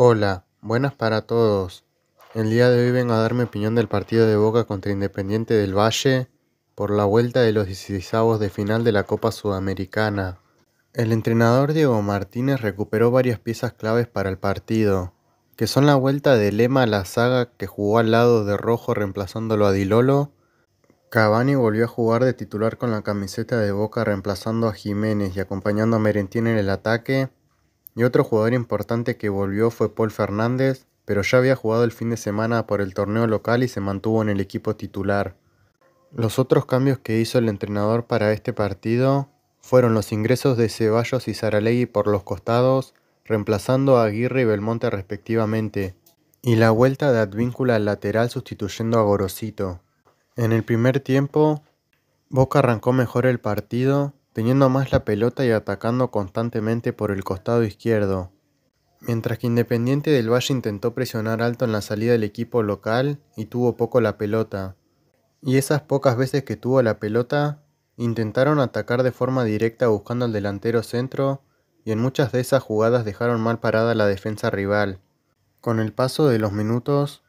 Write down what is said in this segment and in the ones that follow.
Hola, buenas para todos. El día de hoy vengo a dar mi opinión del partido de Boca contra Independiente del Valle por la vuelta de los 16 de final de la Copa Sudamericana. El entrenador Diego Martínez recuperó varias piezas claves para el partido, que son la vuelta de Lema a la saga que jugó al lado de Rojo reemplazándolo a Dilolo, Cavani volvió a jugar de titular con la camiseta de Boca reemplazando a Jiménez y acompañando a Merentín en el ataque, y otro jugador importante que volvió fue Paul Fernández, pero ya había jugado el fin de semana por el torneo local y se mantuvo en el equipo titular. Los otros cambios que hizo el entrenador para este partido fueron los ingresos de Ceballos y Saralegui por los costados, reemplazando a Aguirre y Belmonte respectivamente, y la vuelta de Advíncula al lateral sustituyendo a Gorosito. En el primer tiempo, Boca arrancó mejor el partido, teniendo más la pelota y atacando constantemente por el costado izquierdo. Mientras que Independiente del Valle intentó presionar alto en la salida del equipo local y tuvo poco la pelota. Y esas pocas veces que tuvo la pelota, intentaron atacar de forma directa buscando al delantero centro y en muchas de esas jugadas dejaron mal parada la defensa rival. Con el paso de los minutos,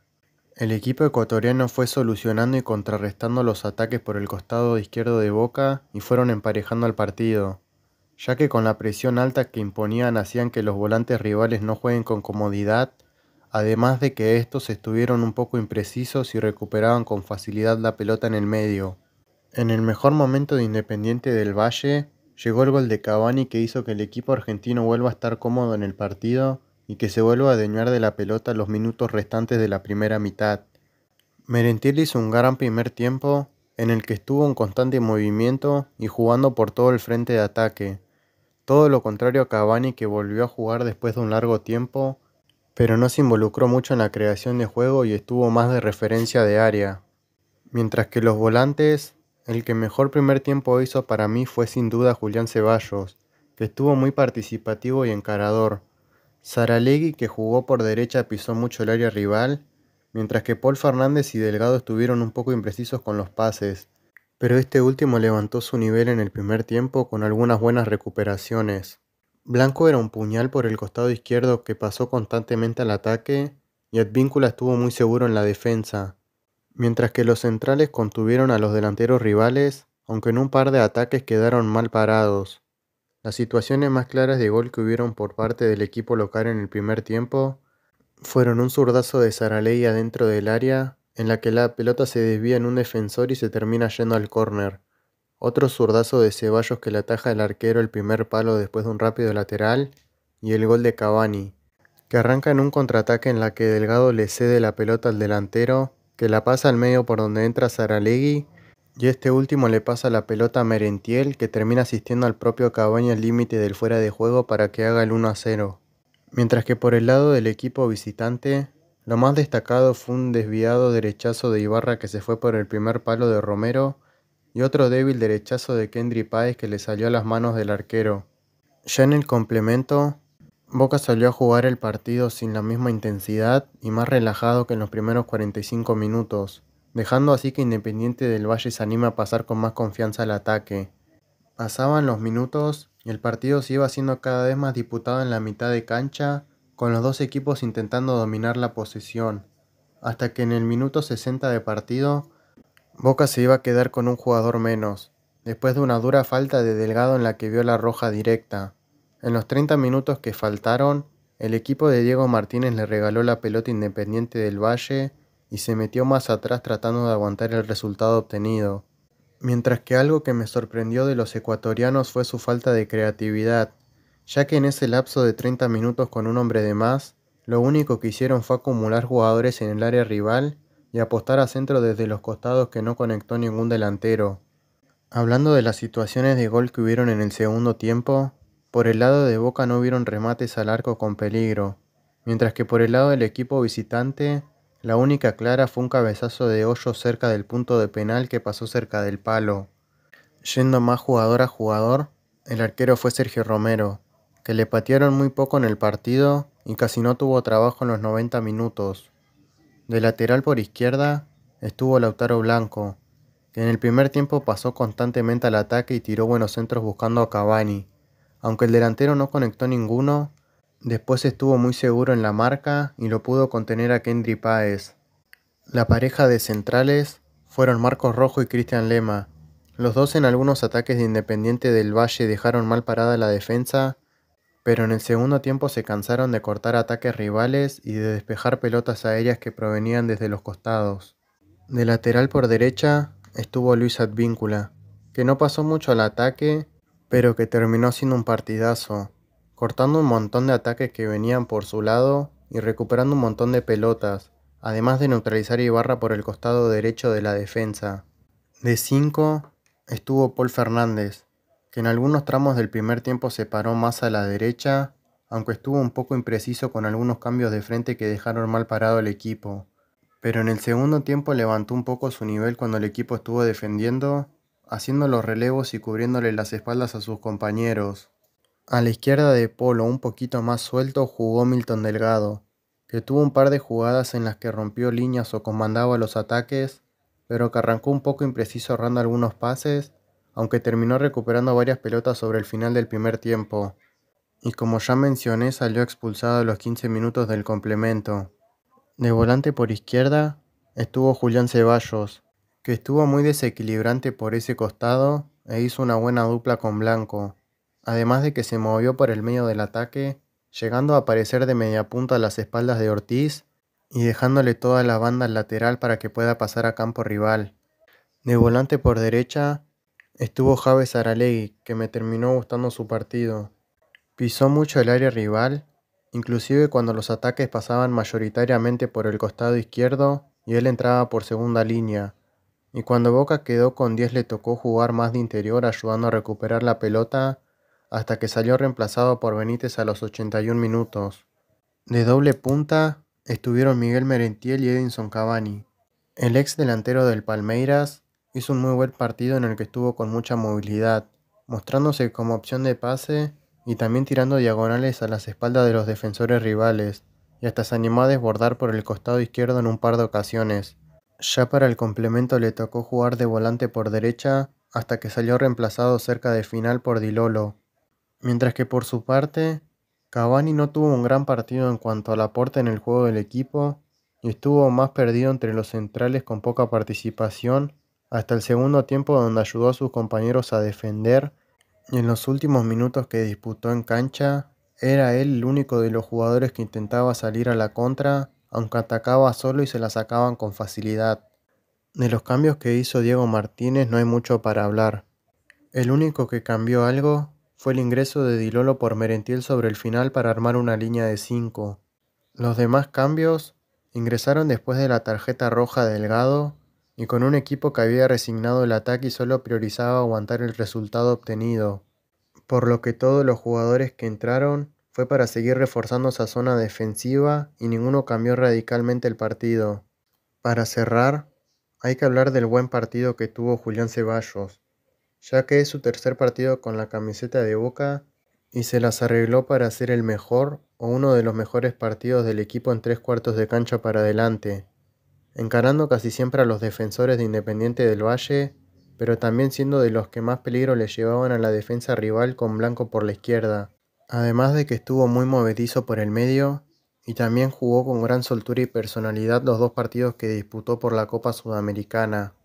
el equipo ecuatoriano fue solucionando y contrarrestando los ataques por el costado izquierdo de Boca y fueron emparejando al partido, ya que con la presión alta que imponían hacían que los volantes rivales no jueguen con comodidad, además de que estos estuvieron un poco imprecisos y recuperaban con facilidad la pelota en el medio. En el mejor momento de Independiente del Valle, llegó el gol de Cavani que hizo que el equipo argentino vuelva a estar cómodo en el partido y que se vuelva a adueñar de la pelota los minutos restantes de la primera mitad. Merentil hizo un gran primer tiempo en el que estuvo en constante movimiento y jugando por todo el frente de ataque. Todo lo contrario a Cavani que volvió a jugar después de un largo tiempo, pero no se involucró mucho en la creación de juego y estuvo más de referencia de área. Mientras que los volantes, el que mejor primer tiempo hizo para mí fue sin duda Julián Ceballos, que estuvo muy participativo y encarador Saralegui, que jugó por derecha, pisó mucho el área rival, mientras que Paul Fernández y Delgado estuvieron un poco imprecisos con los pases, pero este último levantó su nivel en el primer tiempo con algunas buenas recuperaciones. Blanco era un puñal por el costado izquierdo que pasó constantemente al ataque y Advíncula estuvo muy seguro en la defensa, mientras que los centrales contuvieron a los delanteros rivales, aunque en un par de ataques quedaron mal parados. Las situaciones más claras de gol que hubieron por parte del equipo local en el primer tiempo fueron un zurdazo de Saraley adentro del área, en la que la pelota se desvía en un defensor y se termina yendo al córner. Otro zurdazo de Ceballos que le ataja al arquero el primer palo después de un rápido lateral, y el gol de Cavani, que arranca en un contraataque en la que Delgado le cede la pelota al delantero, que la pasa al medio por donde entra Saralegui y este último le pasa la pelota a Merentiel, que termina asistiendo al propio Cabaña al límite del fuera de juego para que haga el 1 0. Mientras que por el lado del equipo visitante, lo más destacado fue un desviado derechazo de Ibarra que se fue por el primer palo de Romero y otro débil derechazo de Kendry Páez que le salió a las manos del arquero. Ya en el complemento, Boca salió a jugar el partido sin la misma intensidad y más relajado que en los primeros 45 minutos dejando así que Independiente del Valle se anima a pasar con más confianza al ataque. Pasaban los minutos y el partido se iba siendo cada vez más disputado en la mitad de cancha, con los dos equipos intentando dominar la posesión, hasta que en el minuto 60 de partido, Boca se iba a quedar con un jugador menos, después de una dura falta de Delgado en la que vio la roja directa. En los 30 minutos que faltaron, el equipo de Diego Martínez le regaló la pelota independiente del Valle y se metió más atrás tratando de aguantar el resultado obtenido. Mientras que algo que me sorprendió de los ecuatorianos fue su falta de creatividad, ya que en ese lapso de 30 minutos con un hombre de más, lo único que hicieron fue acumular jugadores en el área rival y apostar a centro desde los costados que no conectó ningún delantero. Hablando de las situaciones de gol que hubieron en el segundo tiempo, por el lado de Boca no hubieron remates al arco con peligro, mientras que por el lado del equipo visitante la única clara fue un cabezazo de hoyo cerca del punto de penal que pasó cerca del palo. Yendo más jugador a jugador, el arquero fue Sergio Romero, que le patearon muy poco en el partido y casi no tuvo trabajo en los 90 minutos. De lateral por izquierda estuvo Lautaro Blanco, que en el primer tiempo pasó constantemente al ataque y tiró buenos centros buscando a Cavani. Aunque el delantero no conectó ninguno, Después estuvo muy seguro en la marca y lo pudo contener a Kendry Páez. La pareja de centrales fueron Marcos Rojo y Cristian Lema. Los dos en algunos ataques de Independiente del Valle dejaron mal parada la defensa, pero en el segundo tiempo se cansaron de cortar ataques rivales y de despejar pelotas aéreas que provenían desde los costados. De lateral por derecha estuvo Luis Advíncula, que no pasó mucho al ataque, pero que terminó siendo un partidazo cortando un montón de ataques que venían por su lado y recuperando un montón de pelotas, además de neutralizar a Ibarra por el costado derecho de la defensa. De 5 estuvo Paul Fernández, que en algunos tramos del primer tiempo se paró más a la derecha, aunque estuvo un poco impreciso con algunos cambios de frente que dejaron mal parado al equipo. Pero en el segundo tiempo levantó un poco su nivel cuando el equipo estuvo defendiendo, haciendo los relevos y cubriéndole las espaldas a sus compañeros. A la izquierda de Polo, un poquito más suelto, jugó Milton Delgado, que tuvo un par de jugadas en las que rompió líneas o comandaba los ataques, pero que arrancó un poco impreciso ahorrando algunos pases, aunque terminó recuperando varias pelotas sobre el final del primer tiempo. Y como ya mencioné, salió expulsado a los 15 minutos del complemento. De volante por izquierda estuvo Julián Ceballos, que estuvo muy desequilibrante por ese costado e hizo una buena dupla con Blanco además de que se movió por el medio del ataque, llegando a aparecer de media punta a las espaldas de Ortiz y dejándole toda la banda lateral para que pueda pasar a campo rival. De volante por derecha estuvo Javi Saralegui, que me terminó gustando su partido. Pisó mucho el área rival, inclusive cuando los ataques pasaban mayoritariamente por el costado izquierdo y él entraba por segunda línea. Y cuando Boca quedó con 10 le tocó jugar más de interior ayudando a recuperar la pelota hasta que salió reemplazado por Benítez a los 81 minutos. De doble punta estuvieron Miguel Merentiel y Edinson Cavani. El ex delantero del Palmeiras hizo un muy buen partido en el que estuvo con mucha movilidad, mostrándose como opción de pase y también tirando diagonales a las espaldas de los defensores rivales, y hasta se animó a desbordar por el costado izquierdo en un par de ocasiones. Ya para el complemento le tocó jugar de volante por derecha hasta que salió reemplazado cerca de final por Dilolo, Mientras que por su parte, Cavani no tuvo un gran partido en cuanto al aporte en el juego del equipo y estuvo más perdido entre los centrales con poca participación hasta el segundo tiempo donde ayudó a sus compañeros a defender y en los últimos minutos que disputó en cancha era él el único de los jugadores que intentaba salir a la contra, aunque atacaba solo y se la sacaban con facilidad. De los cambios que hizo Diego Martínez no hay mucho para hablar. El único que cambió algo fue el ingreso de Dilolo por Merentiel sobre el final para armar una línea de 5. Los demás cambios ingresaron después de la tarjeta roja Delgado y con un equipo que había resignado el ataque y solo priorizaba aguantar el resultado obtenido, por lo que todos los jugadores que entraron fue para seguir reforzando esa zona defensiva y ninguno cambió radicalmente el partido. Para cerrar, hay que hablar del buen partido que tuvo Julián Ceballos, ya que es su tercer partido con la camiseta de Boca y se las arregló para hacer el mejor o uno de los mejores partidos del equipo en tres cuartos de cancha para adelante, encarando casi siempre a los defensores de Independiente del Valle, pero también siendo de los que más peligro le llevaban a la defensa rival con Blanco por la izquierda, además de que estuvo muy movedizo por el medio y también jugó con gran soltura y personalidad los dos partidos que disputó por la Copa Sudamericana.